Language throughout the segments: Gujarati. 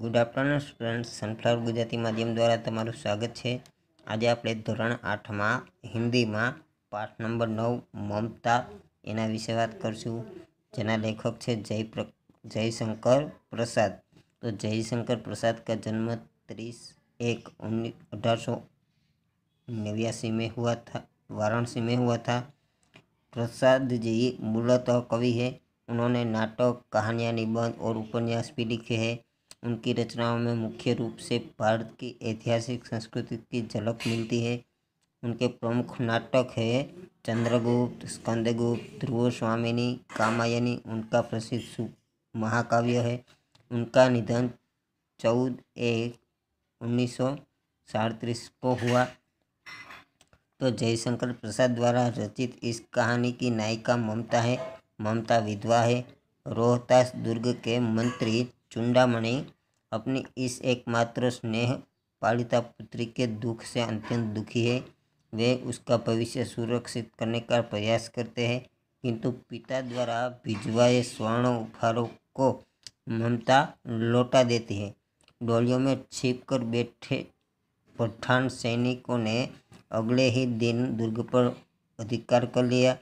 good afternoon student sunflower Gujarati માધ્યમ દ્વારા તમારું સ્વાગત છે આજે આપણે ધોરણ આઠમાં હિન્દીમાં પાઠ નંબર નવ મમતા એના વિશે વાત કરશું જેના લેખક છે જય જયશંકર પ્રસાદ તો જયશંકર પ્રસાદ કા જન્મ ત્રીસ એક અઢારસો નેવ્યાસી મેં હુઆ था वाराणसी में हुआ था प्रसाद जी मूलतः कवि है उन्होंने नाटक कहानियाँ निबंध और उपन्यास भी लिखे हैं उनकी रचनाओं में मुख्य रूप से भारत की ऐतिहासिक संस्कृति की झलक मिलती है उनके प्रमुख नाटक है चंद्रगुप्त स्कंदगुप्त ध्रुव स्वामिनी कामायनी उनका प्रसिद्ध महाकाव्य है उनका निधन चौदह एक उन्नीस सौ साड़तीस को हुआ तो जयशंकर प्रसाद द्वारा रचित इस कहानी की नायिका ममता है ममता विधवा है रोहतास दुर्ग के मंत्री चुंडामणि अपनी इस एकमात्र स्नेह पालिता पुत्री के दुख से अत्यंत दुखी है वे उसका भविष्य सुरक्षित करने का प्रयास करते हैं किंतु पिता द्वारा भिजवाए स्वर्ण उपहारों को ममता लौटा देती है डोलियों में छिप कर बैठे पठान सैनिकों ने अगले ही दिन दुर्ग पर अधिकार कर लिया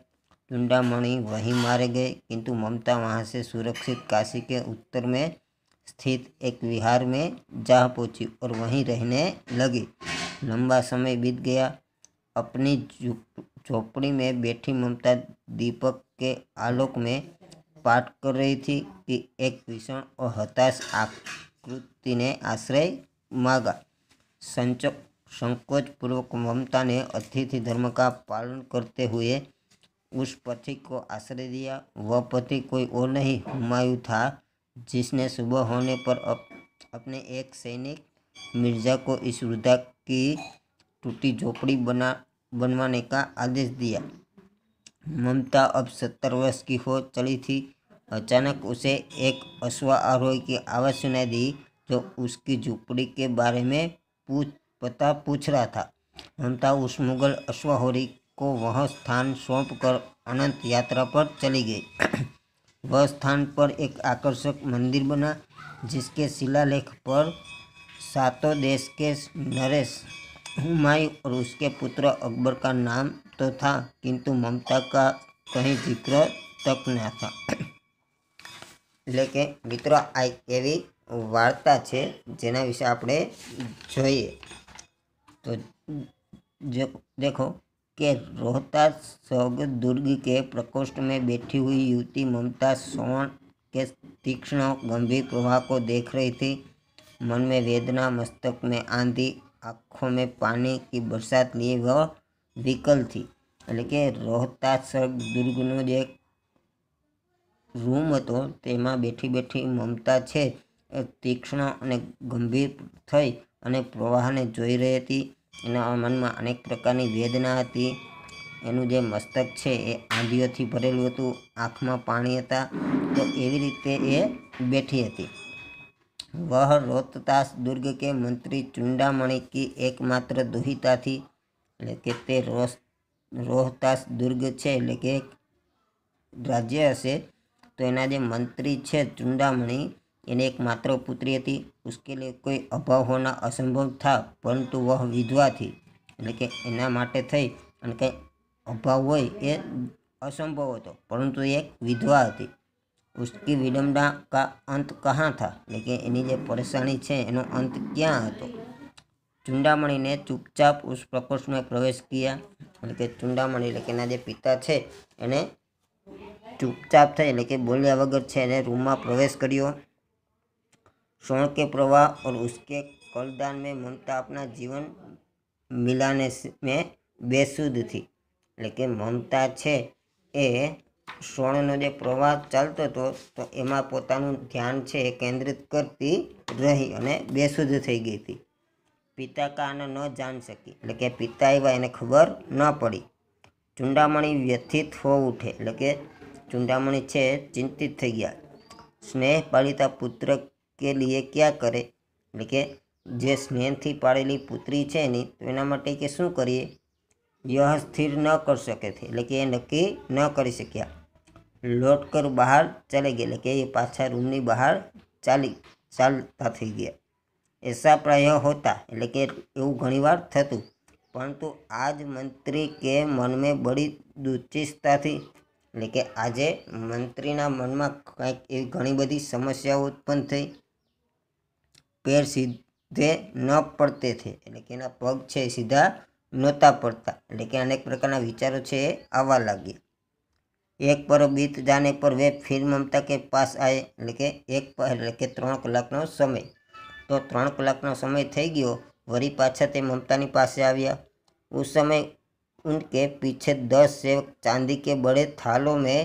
टुंडामणि वहीं मारे गए किंतु ममता वहां से सुरक्षित काशी के उत्तर में स्थित एक विहार में जा पहुंची और वहीं रहने लगी लंबा समय बीत गया अपनी झोपड़ी में बैठी ममता दीपक के आलोक में पाठ कर रही थी कि एक भीषण और हताश आकृति ने आश्रय मांगा संचक संकोचपूर्वक ममता ने अतिथि धर्म का पालन करते हुए उस पथिक को आश्रय दिया वह पथिक कोई और नहीं हुमायूं था जिसने सुबह होने पर अप, अपने एक सैनिक मिर्ज़ा को इस वृद्धा की टूटी झोपड़ी बना बनवाने का आदेश दिया ममता अब सत्तर वर्ष की हो चली थी अचानक उसे एक अश्वा आरोह की आवाज़ सुनाई दी जो उसकी झोपड़ी के बारे में पूछ पता पूछ रहा था ममता उस मुगल अश्वाहोरी को वह स्थान सौंप कर अनंत यात्रा पर चली गई वह स्थान पर एक आकर्षक मंदिर बना जिसके शिलालेख पर सातों देश के नरेश हुमायूं और उसके पुत्र अकबर का नाम तो था किंतु ममता का कहीं जिक्र तक न था लेकिन मित्रों મિત્રો આ એવી વાર્તા છે જેના વિશે આપણે જોઈએ के रोहता सौगत दुर्ग के प्रकोष्ठ में बैठी हुई युवती ममता सोण के तीक्ष्ण गंभीर प्रवाह को देख रही थी मन में वेदना मस्तक में आंधी आँखों में पानी की बरसात लिए वह विकल थी એટલે કે રોહતા સર્ગ દુર્ગનો જે રૂમ હતો તેમાં બેઠી બેઠી મમતા છે તીક્ષ્ણ અને ગંભીર થઈ અને પ્રવાહને જોઈ રહી હતી એના મનમાં અનેક પ્રકારની વેદના હતી એનું જે મસ્તક છે એ આંધીઓથી ભરેલું હતું આંખમાં પાણી હતા તો એવી રીતે એ બેઠી હતી વહ રોતતાસ દુર્ગ કે મંત્રી ચુંડામણી કી એકમાત્ર દુહિતાથી એટલે કે તે રોસ રોહતાસ દુર્ગ છે એટલે કે રાજ્ય હશે તો એના જે મંત્રી છે ચુંડામણી એને એક માત્ર પુત્રી હતી ઉસકે લે કોઈ અભાવ હોના અસંભવ થા પરંતુ વહ વિધવા થી એટલે કે એના માટે થઈ અને કંઈ અભાવ હોય એ અસંભવ હતો પરંતુ એક વિધવા હતી ઉસકી વિડંબના કા અંત કહાં થા એટલે કે એની જે પરેશાની છે એનો અંત ક્યાં હતો ચુંડામણીને ચૂપચાપ ઉસ પ્રકોષ્ઠમાં પ્રવેશ કર્યા એટલે કે ચૂંડામણી એટલે કે એના જે પિતા છે એને ચૂપચાપ થઈ એટલે કે બોલ્યા વગર છે એને રૂમમાં પ્રવેશ કર્યો स्वर्ण के प्रवाह और उसके कलदान में ममता अपना जीवन મિલાને મેં બેસુદથી એટલે કે મમતા છે એ સ્વર્ણનો જે પ્રવાહ ચાલતો હતો તો એમાં પોતાનું ધ્યાન છે એ કેન્દ્રિત કરતી રહી અને બેસુદ થઈ ગઈ હતી પિતા કાને ન જાણી શકી એટલે કે પિતા એવા એને ખબર ન પડી ચૂંડામણી વ્યથિત હો ઉઠે એટલે કે ચૂંડામણી છે ચિંતિત થઈ ગયા સ્નેહ પાલિતા પુત્ર કે લીએ ક્યાં કરે એટલે કે જે સ્નેહથી પાડેલી પુત્રી છે એની તો એના માટે કે શું કરીએ યહ સ્થિર ન કરી શકે છે એટલે કે એ નક્કી ન કરી શક્યા લોટ કર બહાર ચાલે ગયા એટલે કે એ પાછા રૂમની બહાર ચાલી ચાલતા થઈ ગયા એસા પ્રાય હોતા એટલે કે એવું ઘણીવાર થતું પરંતુ આજ મંત્રી કે મનમે બળી દુચિસ્તાથી એટલે કે આજે મંત્રીના મનમાં કંઈક એવી ઘણી બધી સમસ્યાઓ ઉત્પન્ન થઈ પેર સીધે ન પડતે થે એટલે કે એના પગ છે સીધા નહોતા પડતા એટલે કે અનેક પ્રકારના વિચારો છે એ આવવા લાગ્યા એક પર બીત જાને પર વે ફિર મમતા કે પાસ આવે એટલે કે એક પર એટલે કે ત્રણ કલાકનો સમય તો ત્રણ કલાકનો સમય થઈ ગયો વરી પાછા તે મમતાની પાસે આવ્યા ઉસ સમય उनके पीछे दस सेवक चांदी के बड़े थालों में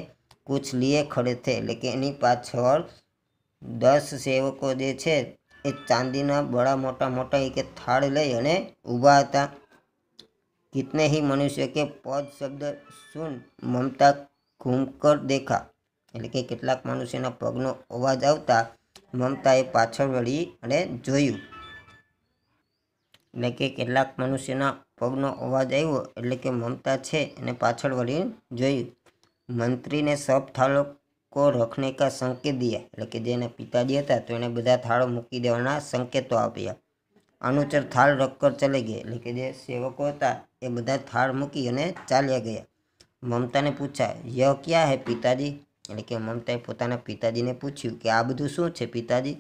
कुछ लिए खड़े थे लेकिन એની પાછળ દસ સેવકો જે છે એ ચાંદીના બળા મોટા મોટા એક થાળ લઈ અને ઊભા હતા કિતને હી મનુષ્ય કે પદ શબ્દ સુન મમતા ઘૂમકર દેખા એટલે કે કેટલાક મનુષ્યના પગનો અવાજ આવતા મમતાએ પાછળ વળી અને જોયું એટલે કે કેટલાક મનુષ્યના પગનો અવાજ આવ્યો એટલે કે મમતા છે અને પાછળ વળી જોયું મંત્રીને સબ થાળો કો રખને કા સંકેત દિયા એટલે કે જેના પિતાજી હતા તો એણે બધા થાળો મૂકી દેવાના સંકેતો આપ્યા અનુચર થાળ રખકર ચલે ગયા એટલે કે જે સેવકો હતા એ બધા થાળ મૂકી અને ચાલ્યા ગયા મમતાને પૂછ્યા ય ક્યાં હે પિતાજી એટલે કે મમતાએ પોતાના પિતાજીને પૂછ્યું કે આ બધું શું છે પિતાજી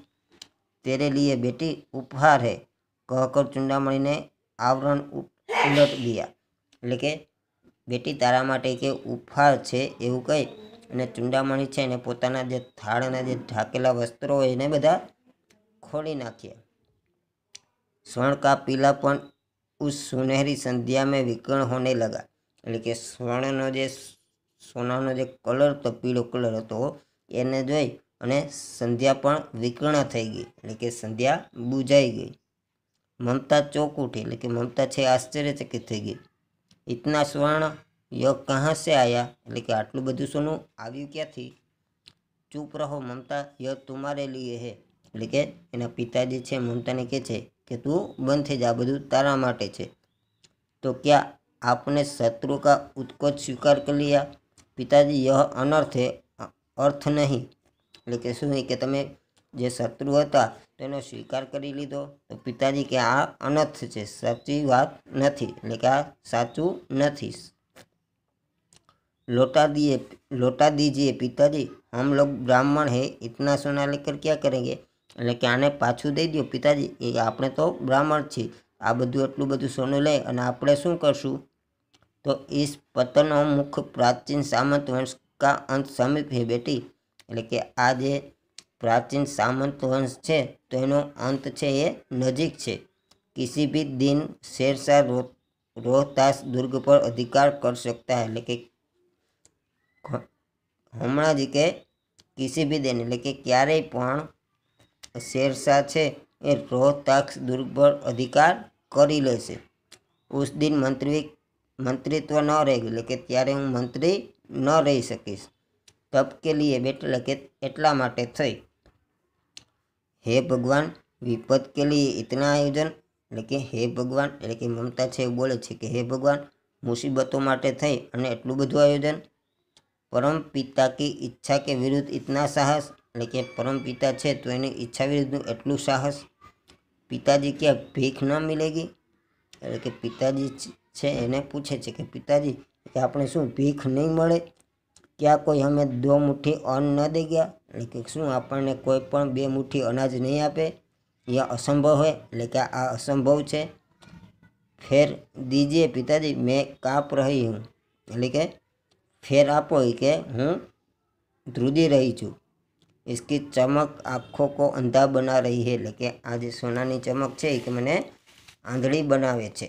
તેરે લીએ બેટી ઉપહાર હે કહકર ચૂંડામણીને આવરણ ઉલટ ગયા એટલે કે બેટી તારા માટે કે ઉપહાર છે એવું કહી અને ચૂંડામણી છે એને પોતાના જે થાળના જે ઢાકેલા વસ્ત્રો હોય એને બધા ખોલી નાખ્યા સ્વર્ણ કા પીલા પણ ઉસ સુનહેરી સંધ્યા મેં વિકર્ણ હોને લગા એટલે કે સ્વર્ણનો જે સોનાનો જે કલર હતો પીળો કલર હતો એને જોઈ અને સંધ્યા પણ વિકર્ણ થઈ ગઈ એટલે કે સંધ્યા બુજાઈ ગઈ મમતા ચોક ઉઠી એટલે કે મમતા છે આશ્ચર્યચકિત થઈ ગઈ ઇતના સ્વર્ણ योग कहाँ સે आया એટલે કે આટલું બધું સોનું આવ્યું ક્યાંથી ચૂપ રહો મમતા યહ તુમારે લીએ હે એટલે કે એના પિતાજી છે મમતાને કહે છે કે તું બંધ થઈ જા બધું તારા માટે છે તો ક્યાં આપને શત્રુ કા ઉત્કોચ સ્વીકાર કરી લીયા પિતાજી યહ અનર્થ હે અર્થ નહીં એટલે કે શું કે તમે જે શત્રુ હતા તેનો સ્વીકાર કરી લીધો તો પિતાજી કે આ અનર્થ છે સાચી વાત નથી એટલે કે આ સાચું નથી लौटा लौटा दीजिए पिताजी हम लोग ब्राह्मण है इतना सोना लेकर क्या करेंगे એટલે કે આને પાછું દઈ દો પિતાજી એ આપણે તો બ્રાહ્મણ છીએ આ બધું એટલું બધું સોનું લઈ અને આપણે શું કરશું તો ઇસ પતનો મુખ પ્રાચીન સામંત વંશ કા અંત સમીપ હે બેટી એટલે કે આ જે પ્રાચીન સામંત વંશ છે તો એનો અંત છે એ નજીક છે કિસી ભી દિન શેરશાહ રોહતાસ દુર્ગ પર અધિકાર કર શકતા એટલે કે હમણાં જ કે કિસી બી દેન એટલે કે ક્યારેય પણ શેરશાહ છે એ રોહતાક્ષ દુર્બળ અધિકાર કરી લેશે ઉસ દિન મંત્રી મંત્રીત્વ ન રહે એટલે કે ત્યારે હું મંત્રી ન રહી શકીશ તપ કે લીએ બેટલે કે એટલા માટે થઈ હે ભગવાન વિપદ કે લીએ ઇતના આયોજન એટલે કે હે ભગવાન એટલે કે મમતા છે એવું બોલે છે કે હે ભગવાન મુસીબતો માટે થઈ અને એટલું બધું આયોજન परम पिता की इच्छा के विरुद्ध इतना साहस लेकिन परम पिता छे तो इन्हें इच्छा विरुद्ध एटलू साहस पिताजी क्या भीख न मिलेगी लेकिन पिताजी छे इन्हें पूछे कि पिताजी कि आपने शू भीख नहीं मड़े क्या कोई हमें दो मुट्ठी अन्न न दे गया लेकिन शू आपने कोईपण बे मुठ्ठी अनाज नहीं आपे यह असंभव है लेकिन आ असंभव है फिर दीजिए पिताजी मैं काप रही हूँ लेकिन ફેર આપો કે હું ધ્રુદી રહી છું इसकी ચમક આંખો કો અંધા બના રહી હે એટલે કે આ જે સોનાની ચમક છે એ કે મને આંધળી બનાવે છે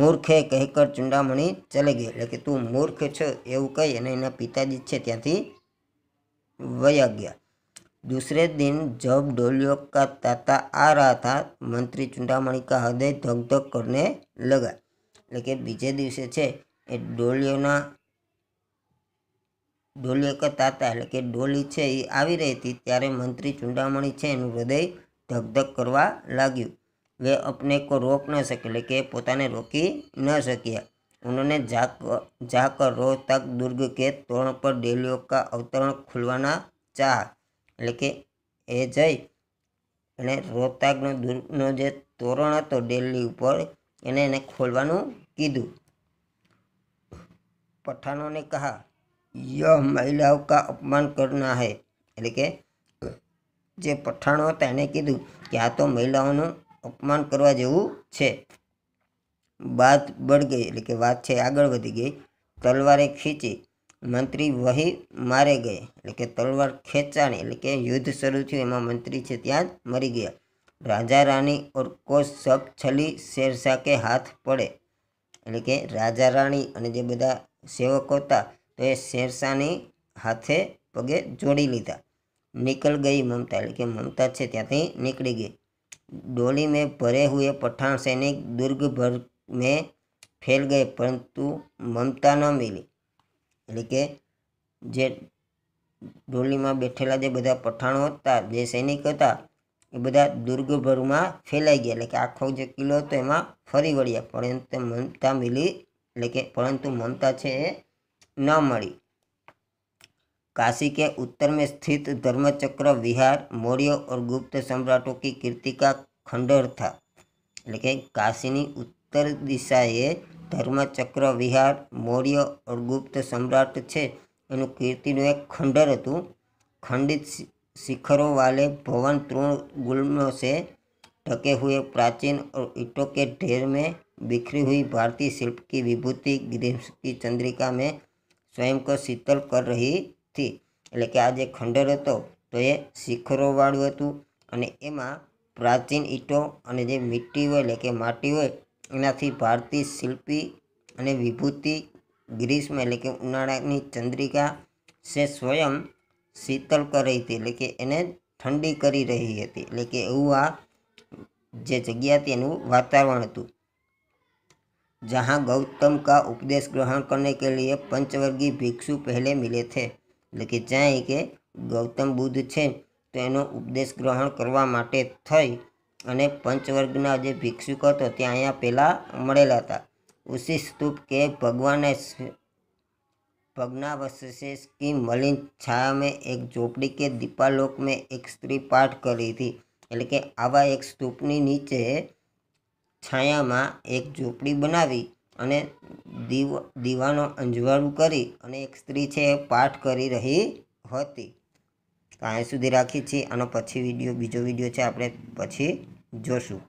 મૂર્ખે કહેકર ચુંડામણી ચલી ગઈ એટલે કે તું મૂર્ખ છો એવું કહી અને એના પિતાજી છે ત્યાંથી વયા ગયા दूसरे દિન જબ ડોલ્યો કા તાતા આ रहा था मंत्री चुंडामणि का हृदय धक કરને લગા એટલે કે બીજે દિવસે છે એ ડોલીઓના ડોલી એકતા હતા એટલે કે ડોલી છે એ આવી રહી હતી ત્યારે મંત્રી ચૂંટામણી છે એનું હૃદય ધગધગ કરવા લાગ્યું વે અપને કો રોક ન શકે એટલે કે પોતાને રોકી ન શક્યા उन्होंने जाकर जाकर रोहतक દુર્ગ કે तोरण પર ડેલીઓ का અવતરણ खुलवाना चाह એટલે કે એ જઈ અને રોહતાગનો દુર્ગનો જે તોરણ હતો ડેલી ઉપર એને એને ખોલવાનું કીધું पठानों ने कहा यह महिलाओं का अपमान करना है એટલે કે જે પઠાણો હતા એણે કીધું કે આ તો મહિલાઓનું અપમાન કરવા જેવું છે વાત બળ ગઈ એટલે કે વાત છે આગળ વધી ગઈ તલવારે ખીંચી મંત્રી વહી મારે ગયે એટલે કે તલવાર ખેંચાણી એટલે કે યુદ્ધ શરૂ થયું એમાં મંત્રી છે ત્યાં જ મરી ગયા રાજા રાણી ઓર કો સબ છલી શેરશાહ કે હાથ પડે એટલે કે રાજા રાણી અને જે બધા સેવકો હતા તો એ શેરશાહની હાથે પગે જોડી લીધા નીકળ ગઈ મમતા એટલે કે મમતા છે ત્યાંથી નીકળી ગઈ ડોલી મેં ભરે હુએ પઠાણ સૈનિક દુર્ગ ભર મેં ફેલ ગઈ પરંતુ મમતા ન મિલી એટલે કે જે ડોલીમાં બેઠેલા જે બધા પઠાણો હતા જે સૈનિક હતા એ બધા દુર્ગભરમાં ફેલાઈ ગયા એટલે કે આખો જે કિલ્લો હતો એમાં ફરી વળ્યા પરંતુ મમતા મિલી એટલે કે પરંતુ મમતા છે એ ન મળી काशी ઉત્તરમાં સ્થિત ધર્મચક્ર વિહાર મૌર્ય ઓર ગુપ્ત સમ્રાટો गुप्त सम्राटों की कीर्ति का खंडर था लेकिन काशीनी उत्तर દિશાએ ધર્મચક્ર વિહાર મૌર્ય ઓર ગુપ્ત સમ્રાટ છે એનું કીર્તિનું એક ખંડર હતું ખંડિત શિખરો વાલે ભવન ત્રણ ગુલમો છે ઢકે હુએ પ્રાચીન ઓર કે ઢેર મેં बिखरी हुई भारतीय शिल्प की विभूति ग्रीम्स की चंद्रिका में स्वयं को शीतल कर रही હતી એટલે કે આ જે ખંડર હતો તો એ શિખરોવાળું હતું અને એમાં પ્રાચીન ઈંટો અને જે મીટી હોય એટલે કે માટી હોય એનાથી ભારતીય શિલ્પી અને વિભૂતિ ગ્રીષ્મ એટલે કે ઉનાળાની ચંદ્રિકા છે સ્વયં શીતલ કરી હતી એટલે કે એને ઠંડી કરી રહી હતી એટલે કે એવું આ જે જગ્યા હતી એનું વાતાવરણ હતું जहाँ गौतम का उपदेश ग्रहण करने के लिए પંચવર્ગી ભિક્ષુ પહેલે મિલે છે એટલે કે જ્યાં કે ગૌતમ બુદ્ધ છે તો એનો ઉપદેશ ગ્રહણ કરવા માટે થઈ અને પંચવર્ગના જે ભિક્ષુક હતો ત્યાં અહીંયા પહેલાં મળેલા હતા ઉસી સ્તૂપ કે ભગવાને ભગ્નાવશેષ કી મલિન છાયા મેં એક ઝોપડી કે દીપાલોક મેં એક સ્ત્રી પાઠ કરી હતી એટલે કે આવા એક સ્તૂપની નીચે છાયામાં એક ઝૂંપડી બનાવી અને દીવ દીવાનો અંજવાળું કરી અને એક સ્ત્રી છે પાઠ કરી રહી હતી તો અહીંયા સુધી રાખીએ છીએ આનો પછી વિડીયો બીજો વિડીયો છે આપણે પછી જોશું